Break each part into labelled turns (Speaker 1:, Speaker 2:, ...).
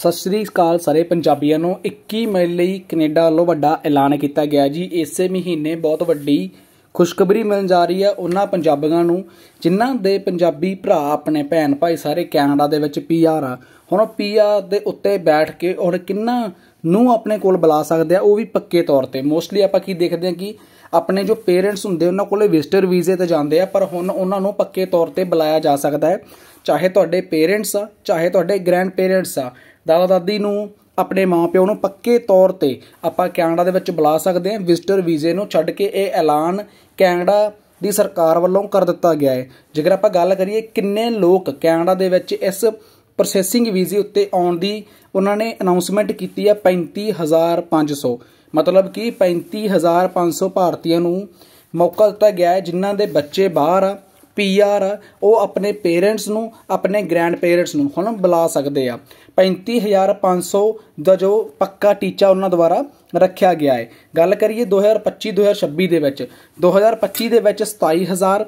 Speaker 1: ਸਤਿ ਸ੍ਰੀ ਅਕਾਲ ਸਾਰੇ ਪੰਜਾਬੀਆਂ ਨੂੰ 21 ਮਈ ਲਈ ਕੈਨੇਡਾ ਵੱਲੋਂ ਵੱਡਾ ਐਲਾਨ ਕੀਤਾ ਗਿਆ ਜੀ ਇਸੇ ਮਹੀਨੇ ਬਹੁਤ ਵੱਡੀ ਖੁਸ਼ਖਬਰੀ ਮਿਲਣ ਜਾ ਰਹੀ ਹੈ ਉਹਨਾਂ ਪੰਜਾਬੀਆਂ ਨੂੰ ਜਿਨ੍ਹਾਂ ਦੇ ਪੰਜਾਬੀ ਭਰਾ ਆਪਣੇ ਭੈਣ ਭਾਈ ਸਾਰੇ ਕੈਨੇਡਾ ਦੇ ਵਿੱਚ ਪੀਆਰ ਆ ਹੁਣ ਪੀਆਰ ਦੇ ਉੱਤੇ ਬੈਠ ਕੇ ਹੁਣ ਕਿੰਨਾ ਨੂੰ ਆਪਣੇ ਕੋਲ ਬੁਲਾ ਸਕਦੇ ਆ ਉਹ ਵੀ ਪੱਕੇ ਤੌਰ ਤੇ ਮੋਸਟਲੀ ਆਪਾਂ ਕੀ ਦੇਖਦੇ ਆ ਕਿ ਆਪਣੇ ਜੋ ਪੇਰੈਂਟਸ ਹੁੰਦੇ ਉਹਨਾਂ ਕੋਲੇ ਵਿਜ਼ਟਰ ਵੀਜ਼ੇ ਤੇ ਜਾਂਦੇ ਆ ਪਰ ਹੁਣ ਉਹਨਾਂ ਨੂੰ ਪੱਕੇ ਤੌਰ ਤੇ ਬੁਲਾਇਆ ਜਾ ਸਕਦਾ ਹੈ ਚਾਹੇ ਤੁਹਾਡੇ ਪੇਰੈਂਟਸ ਆ ਚਾਹੇ ਤੁਹਾਡੇ ਗ੍ਰੈਂਡ ਪੇਰੈਂਟਸ ਆ ਦਾਦਾ ਦਾਦੀ ਨੂੰ ਆਪਣੇ ਮਾਪਿਓ ਨੂੰ ਪੱਕੇ ਤੌਰ ਤੇ ਆਪਾਂ ਕੈਨੇਡਾ ਦੇ ਵਿੱਚ ਬੁਲਾ ਸਕਦੇ ਹਾਂ ਵਿਜ਼ਟਰ ਵੀਜ਼ੇ ਨੂੰ ਛੱਡ ਕੇ ਇਹ ਐਲਾਨ ਕੈਨੇਡਾ ਦੀ ਸਰਕਾਰ ਵੱਲੋਂ ਕਰ ਦਿੱਤਾ ਗਿਆ ਹੈ ਜੇਕਰ ਆਪਾਂ ਗੱਲ ਕਰੀਏ ਕਿੰਨੇ ਲੋਕ ਕੈਨੇਡਾ ਦੇ ਵਿੱਚ ਇਸ ਪ੍ਰੋਸੈਸਿੰਗ ਵੀਜ਼ੇ ਉੱਤੇ ਆਉਣ ਦੀ ਉਹਨਾਂ ਨੇ ਅਨਾਉਂਸਮੈਂਟ ਕੀਤੀ ਹੈ 35500 ਮਤਲਬ ਕਿ 35500 ਭਾਰਤੀਆਂ ਨੂੰ ਮੌਕਾ ਦਿੱਤਾ ਗਿਆ ਹੈ ਜਿਨ੍ਹਾਂ ਦੇ ਬੱਚੇ ਬਾਹਰ ਆ ਪੀਆਰ ਉਹ ਆਪਣੇ ਪੇਰੈਂਟਸ ਨੂੰ ਆਪਣੇ ਗ੍ਰੈਂਡ ਪੇਰੈਂਟਸ ਨੂੰ ਹੁਣ ਬੁਲਾ ਸਕਦੇ ਆ 35500 ਦਾ ਜੋ ਪੱਕਾ ਟੀਚਾ ਉਹਨਾਂ ਦੁਆਰਾ ਰੱਖਿਆ ਗਿਆ ਹੈ ਗੱਲ ਕਰੀਏ 2025 2026 ਦੇ ਵਿੱਚ 2025 ਦੇ ਵਿੱਚ 27000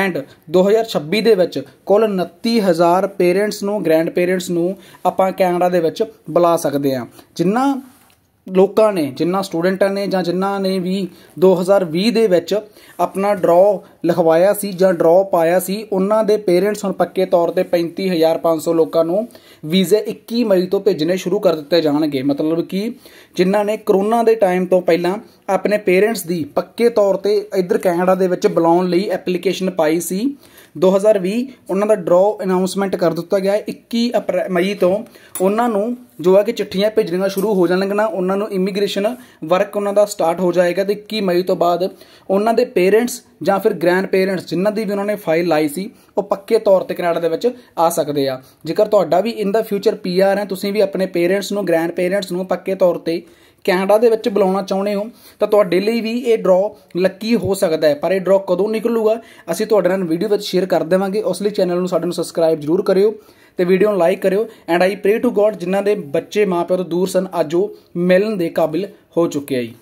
Speaker 1: ਐਂਡ 2026 ਦੇ ਵਿੱਚ ਕੁੱਲ 29000 ਪੇਰੈਂਟਸ ਨੂੰ ਗ੍ਰੈਂਡ ਪੇਰੈਂਟਸ ਨੂੰ ਆਪਾਂ ਕੈਨੇਡਾ ਦੇ ਵਿੱਚ ਬੁਲਾ ਸਕਦੇ ਆ ਜਿੰਨਾ ਲੋਕਾਂ ਨੇ ਜਿੰਨਾ ਸਟੂਡੈਂਟਾਂ ਨੇ ਜਾਂ ਜਿੰਨਾ ਨੇ ਵੀ 2020 ਦੇ ਵਿੱਚ ਆਪਣਾ ਡਰਾਅ ਲਿਖਵਾਇਆ ਸੀ ਜਾਂ ਡਰਾਅ ਪਾਇਆ ਸੀ ਉਹਨਾਂ ਦੇ ਪੇਰੈਂਟਸ ਹੁਣ ਪੱਕੇ ਤੌਰ ਤੇ 35500 ਲੋਕਾਂ ਨੂੰ ਵੀਜ਼ੇ 21 ਮਈ ਤੋਂ ਭੇਜਣੇ ਸ਼ੁਰੂ ਕਰ ਦਿੱਤੇ ਜਾਣਗੇ ਮਤਲਬ ਕਿ ਜਿਨ੍ਹਾਂ ਨੇ ਕਰੋਨਾ ਦੇ ਟਾਈਮ ਤੋਂ ਪਹਿਲਾਂ ਆਪਣੇ ਪੇਰੈਂਟਸ ਦੀ ਪੱਕੇ ਤੌਰ ਤੇ ਇੱਧਰ ਕੈਨੇਡਾ ਦੇ ਵਿੱਚ ਬੁਲਾਉਣ ਲਈ ਐਪਲੀਕੇਸ਼ਨ ਪਾਈ ਸੀ 2020 ਉਹਨਾਂ ਦਾ ਡਰਾਅ ਅਨਾਉਂਸਮੈਂਟ ਕਰ ਦਿੱਤਾ ਗਿਆ 21 ਮਈ ਤੋਂ ਉਹਨਾਂ ਨੂੰ ਜੋ ਹੈ ਕਿ ਚਿੱਠੀਆਂ ਭੇਜਣੀਆਂ ਸ਼ੁਰੂ ਹੋ ਜਾਣਗੀਆਂ ਉਹਨਾਂ ਨੂੰ ਇਮੀਗ੍ਰੇਸ਼ਨ ਵਰਕ ਉਹਨਾਂ ਦਾ ਸਟਾਰਟ ਹੋ ਜਾਏਗਾ ਤੇ 21 ਮਈ ਤੋਂ ਬਾਅਦ ਉਹਨਾਂ ਦੇ ਪੇਰੈਂਟਸ ਜਾਂ ਫਿਰ ਗ੍ਰੈਂਡ ਪੇਰੈਂਟਸ ਜਿਨ੍ਹਾਂ ਦੀ ਵੀ ਉਹਨਾਂ ਨੇ ਫਾਈਲ ਲਾਈ ਸੀ ਉਹ ਪੱਕੇ ਤੌਰ ਤੇ ਕੈਨੇਡਾ ਦੇ ਵਿੱਚ ਆ ਸਕਦੇ ਆ ਜੇਕਰ ਤੁਹਾਡਾ ਵੀ ਇਨ ਦਾ ਫਿਊਚਰ ਪੀਆਰ ਹੈ ਤੁਸੀਂ ਵੀ ਆਪਣੇ ਪੇਰੈਂਟਸ ਨੂੰ ਗ੍ਰੈਂਡ ਪੇਰੈਂਟਸ ਨੂੰ ਪੱਕੇ ਤੌਰ ਤੇ ਕੈਨੇਡਾ ਦੇ ਵਿੱਚ ਬੁਲਾਉਣਾ ਚਾਹੁੰਦੇ ਹੋ ਤਾਂ ਤੁਹਾਡੇ ਲਈ ਵੀ ਇਹ ਡਰਾ ਲੱਕੀ ਹੋ ਸਕਦਾ ਹੈ ਪਰ ਇਹ ਡਰਾ ਕਦੋਂ ਨਿਕਲੂਗਾ ਅਸੀਂ ਤੁਹਾਡੇ ਨਾਲ ਵੀਡੀਓ ਵਿੱਚ ਸ਼ੇਅਰ ਕਰ ਦੇਵਾਂਗੇ ਉਸ ਲਈ ਚੈਨਲ ਨੂੰ ਸਾਡੇ ਨੂੰ ਸਬਸਕ੍ਰਾਈਬ ਜ਼ਰੂਰ ਕਰਿਓ ਤੇ ਵੀਡੀਓ ਨੂੰ ਲਾਈਕ ਕਰਿਓ and I pray to God ਜਿਨ੍ਹਾਂ ਦੇ ਬੱਚੇ ਮਾਪਿਆਂ ਤੋਂ ਦੂਰ ਸਨ ਅੱਜ ਉਹ ਮਿਲਣ ਦੇ ਕਾਬਿਲ ਹੋ ਚੁੱਕੇ ਆਈ